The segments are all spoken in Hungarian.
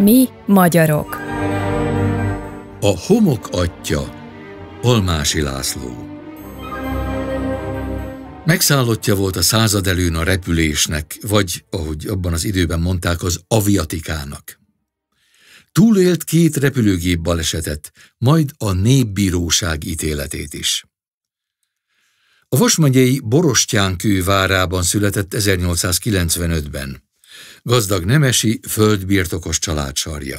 Mi magyarok. A homok atya, Olmási László. Megszállottja volt a század előn a repülésnek, vagy, ahogy abban az időben mondták, az aviatikának. Túlélt két repülőgép balesetet, majd a népbíróság ítéletét is. A Vasmegyei Borostyánkő várában született 1895-ben gazdag nemesi, földbirtokos család sarja.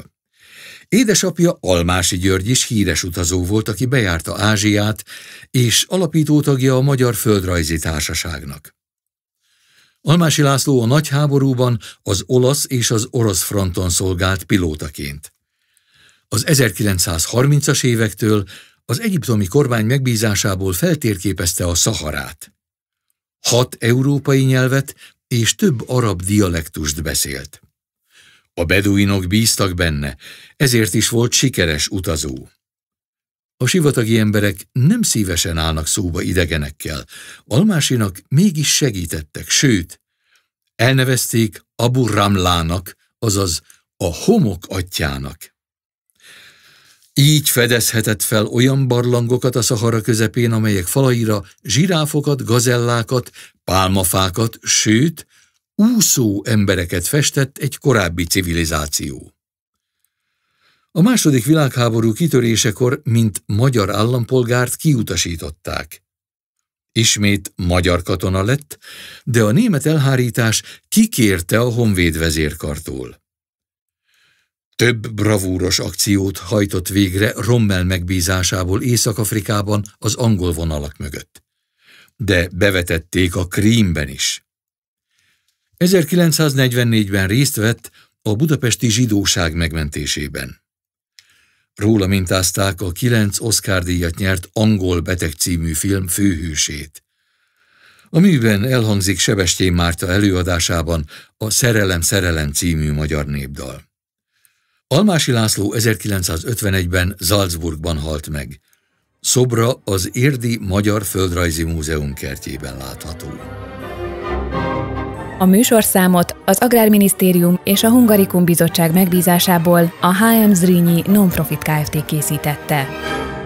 Édesapja Almási György is híres utazó volt, aki bejárta Ázsiát, és alapítótagja a Magyar Földrajzi Társaságnak. Almási László a nagyháborúban az olasz és az orosz fronton szolgált pilótaként. Az 1930-as évektől az egyiptomi kormány megbízásából feltérképezte a Szaharát. Hat európai nyelvet, és több arab dialektust beszélt. A beduinok bíztak benne, ezért is volt sikeres utazó. A sivatagi emberek nem szívesen állnak szóba idegenekkel, Almásinak mégis segítettek, sőt, elnevezték Abu Ramlának, azaz a homok atyának. Így fedezhetett fel olyan barlangokat a Szahara közepén, amelyek falaira zsiráfokat, gazellákat, pálmafákat, sőt, úszó embereket festett egy korábbi civilizáció. A második világháború kitörésekor, mint magyar állampolgárt kiutasították. Ismét magyar katona lett, de a német elhárítás kikérte a honvéd vezérkartól. Több bravúros akciót hajtott végre Rommel megbízásából Észak-Afrikában az angol vonalak mögött. De bevetették a Krímben is. 1944-ben részt vett a budapesti zsidóság megmentésében. Róla mintázták a kilenc Oscar-díjat nyert angol beteg című film főhősét. A műben elhangzik Sebestyén Márta előadásában a Szerelem Szerelem című magyar népdal. Almási László 1951-ben Salzburgban halt meg. Szobra az Érdi Magyar Földrajzi Múzeum kertjében látható. A műsorszámot az Agrárminisztérium és a Hungarikum Bizottság megbízásából a HM Zrínyi Nonprofit Kft. készítette.